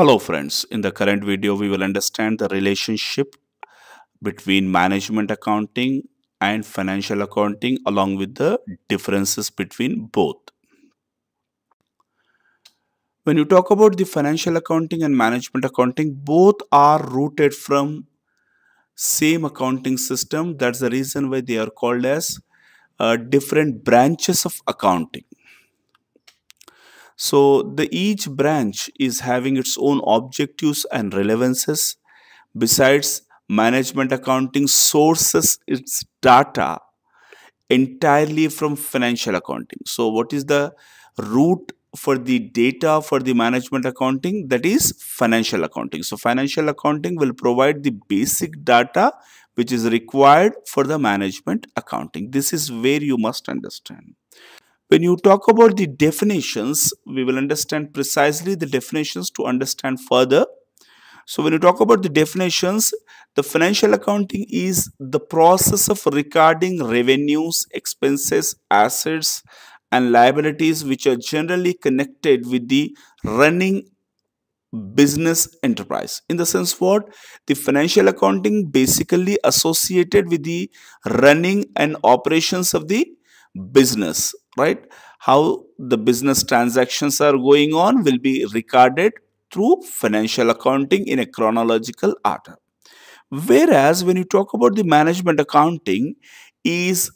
Hello friends, in the current video we will understand the relationship between management accounting and financial accounting along with the differences between both. When you talk about the financial accounting and management accounting, both are rooted from same accounting system. That's the reason why they are called as uh, different branches of accounting. So the each branch is having its own objectives and relevances. Besides, management accounting sources its data entirely from financial accounting. So what is the root for the data for the management accounting that is financial accounting so financial accounting will provide the basic data which is required for the management accounting this is where you must understand when you talk about the definitions, we will understand precisely the definitions to understand further. So when you talk about the definitions, the financial accounting is the process of recording revenues, expenses, assets and liabilities which are generally connected with the running business enterprise. In the sense what? The financial accounting basically associated with the running and operations of the business right? How the business transactions are going on will be recorded through financial accounting in a chronological order. Whereas when you talk about the management accounting is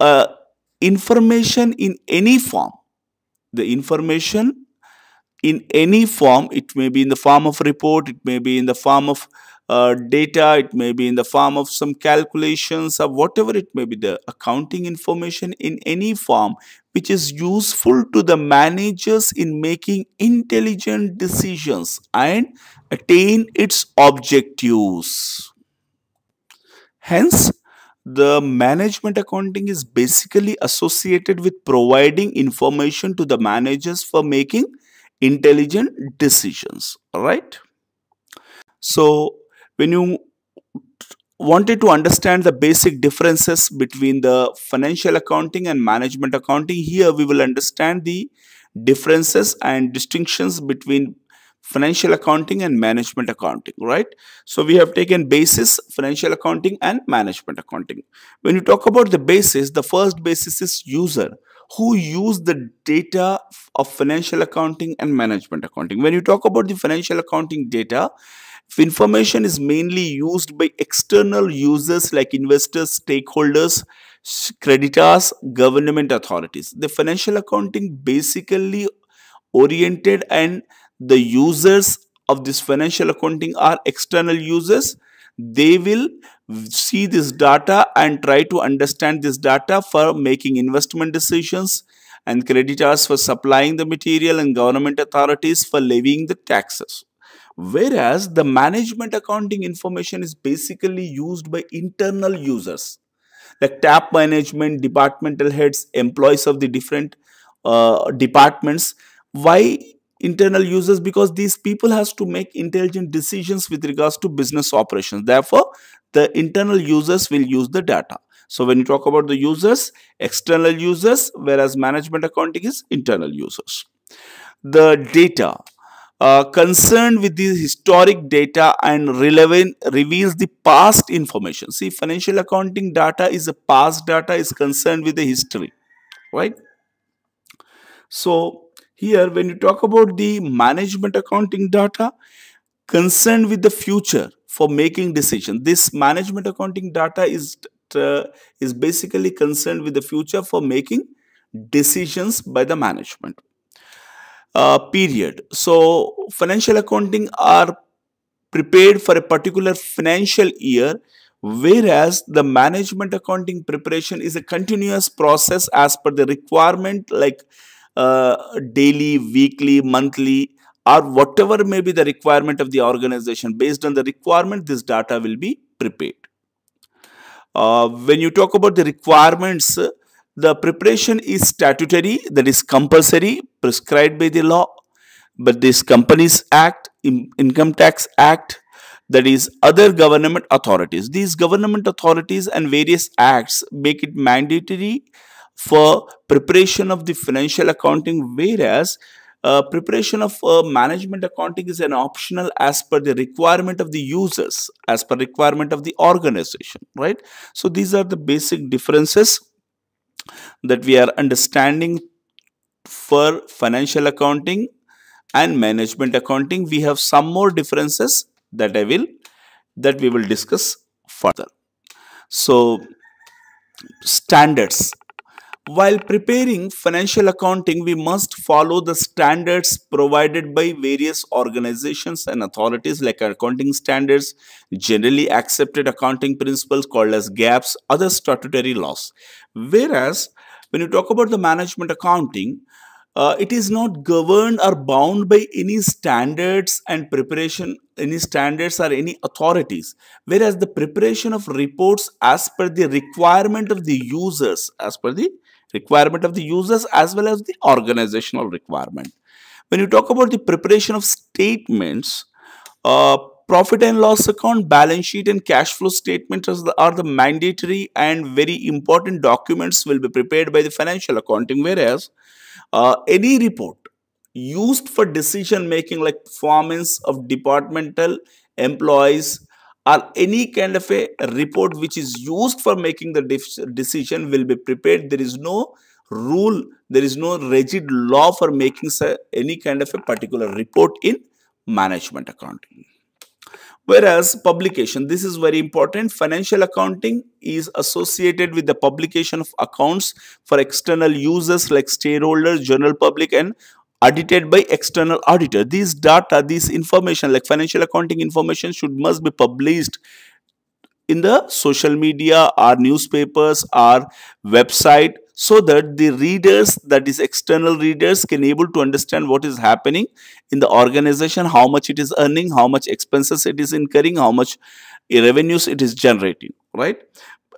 uh, information in any form. The information in any form, it may be in the form of report, it may be in the form of uh, data it may be in the form of some calculations or whatever it may be the accounting information in any form which is useful to the managers in making intelligent decisions and attain its objectives hence the management accounting is basically associated with providing information to the managers for making intelligent decisions all right so when you wanted to understand the basic differences between the financial accounting and management accounting here we will understand the differences and distinctions between financial accounting and management accounting right so we have taken basis financial accounting and management accounting when you talk about the basis the first basis is user who use the data of financial accounting and management accounting when you talk about the financial accounting data Information is mainly used by external users like investors, stakeholders, creditors, government authorities. The financial accounting basically oriented and the users of this financial accounting are external users. They will see this data and try to understand this data for making investment decisions and creditors for supplying the material and government authorities for levying the taxes. Whereas the management accounting information is basically used by internal users like tap management, departmental heads, employees of the different uh, departments. Why internal users? Because these people has to make intelligent decisions with regards to business operations. Therefore, the internal users will use the data. So when you talk about the users, external users, whereas management accounting is internal users. The data uh, concerned with the historic data and relevant reveals the past information. See, financial accounting data is a past data is concerned with the history, right? So here, when you talk about the management accounting data, concerned with the future for making decisions. This management accounting data is uh, is basically concerned with the future for making decisions by the management uh, period. So financial accounting are prepared for a particular financial year whereas the management accounting preparation is a continuous process as per the requirement like uh, daily, weekly, monthly or whatever may be the requirement of the organization. Based on the requirement, this data will be prepared. Uh, when you talk about the requirements, the preparation is statutory, that is compulsory, prescribed by the law. But this Companies Act, in Income Tax Act, that is other government authorities. These government authorities and various acts make it mandatory for preparation of the financial accounting, whereas uh, preparation of uh, management accounting is an optional as per the requirement of the users as per requirement of the organization right so these are the basic differences that we are understanding for financial accounting and management accounting we have some more differences that i will that we will discuss further so standards while preparing financial accounting, we must follow the standards provided by various organizations and authorities like accounting standards, generally accepted accounting principles called as GAPS, other statutory laws. Whereas, when you talk about the management accounting, uh, it is not governed or bound by any standards and preparation any standards or any authorities whereas the preparation of reports as per the requirement of the users as per the requirement of the users as well as the organizational requirement when you talk about the preparation of statements uh, profit and loss account, balance sheet, and cash flow statement are the mandatory and very important documents will be prepared by the financial accounting, whereas uh, any report used for decision making like performance of departmental employees or any kind of a report which is used for making the de decision will be prepared there is no rule there is no rigid law for making any kind of a particular report in management accounting Whereas publication, this is very important. Financial accounting is associated with the publication of accounts for external users like stakeholders, general public and audited by external auditor. These data, this information like financial accounting information should must be published in the social media, our newspapers, our website, so that the readers, that is external readers, can able to understand what is happening in the organization, how much it is earning, how much expenses it is incurring, how much revenues it is generating, right?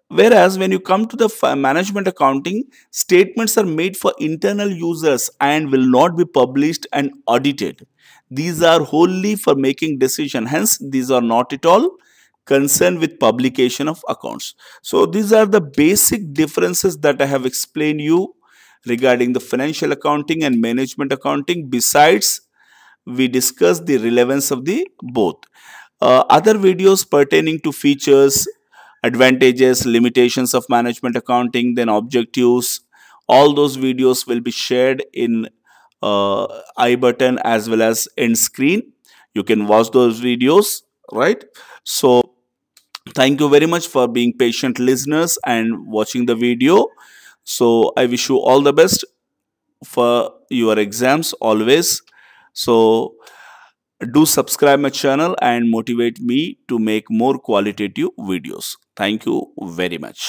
Whereas when you come to the management accounting, statements are made for internal users and will not be published and audited. These are wholly for making decision. Hence, these are not at all concerned with publication of accounts. So these are the basic differences that I have explained you regarding the financial accounting and management accounting. Besides, we discussed the relevance of the both. Uh, other videos pertaining to features, advantages, limitations of management accounting, then objectives, all those videos will be shared in uh, i button as well as end screen you can watch those videos right so thank you very much for being patient listeners and watching the video so i wish you all the best for your exams always so do subscribe my channel and motivate me to make more qualitative videos thank you very much